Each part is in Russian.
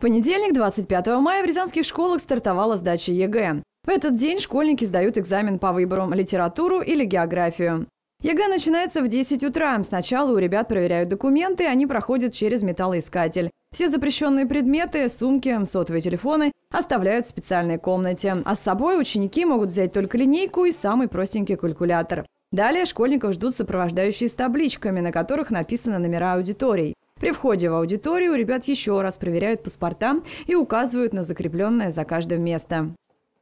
В понедельник, 25 мая, в рязанских школах стартовала сдача ЕГЭ. В этот день школьники сдают экзамен по выборам литературу или географию. ЕГЭ начинается в 10 утра. Сначала у ребят проверяют документы, они проходят через металлоискатель. Все запрещенные предметы, сумки, сотовые телефоны оставляют в специальной комнате. А с собой ученики могут взять только линейку и самый простенький калькулятор. Далее школьников ждут сопровождающие с табличками, на которых написаны номера аудиторий. При входе в аудиторию ребят еще раз проверяют паспорта и указывают на закрепленное за каждым место.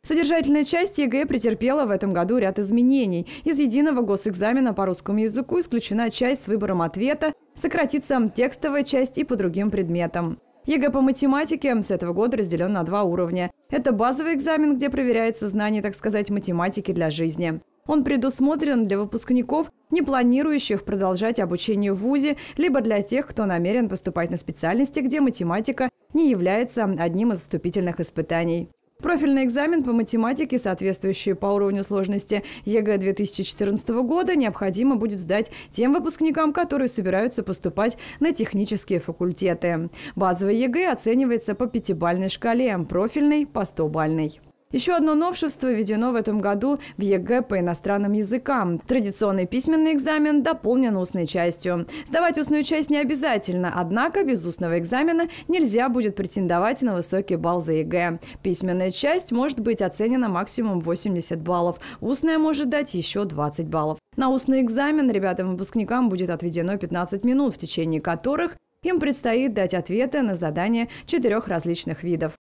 Содержательная часть ЕГЭ претерпела в этом году ряд изменений. Из единого госэкзамена по русскому языку исключена часть с выбором ответа, сократится текстовая часть и по другим предметам. ЕГЭ по математике с этого года разделен на два уровня. Это базовый экзамен, где проверяется знание, так сказать, математики для жизни. Он предусмотрен для выпускников, не планирующих продолжать обучение в ВУЗе, либо для тех, кто намерен поступать на специальности, где математика не является одним из вступительных испытаний. Профильный экзамен по математике, соответствующий по уровню сложности ЕГЭ 2014 года, необходимо будет сдать тем выпускникам, которые собираются поступать на технические факультеты. Базовый ЕГЭ оценивается по пятибальной шкале, профильный – по 100-бальной. Еще одно новшество введено в этом году в ЕГЭ по иностранным языкам. Традиционный письменный экзамен дополнен устной частью. Сдавать устную часть не обязательно, однако без устного экзамена нельзя будет претендовать на высокий балл за ЕГЭ. Письменная часть может быть оценена максимум 80 баллов, устная может дать еще 20 баллов. На устный экзамен ребятам-выпускникам будет отведено 15 минут, в течение которых им предстоит дать ответы на задания четырех различных видов.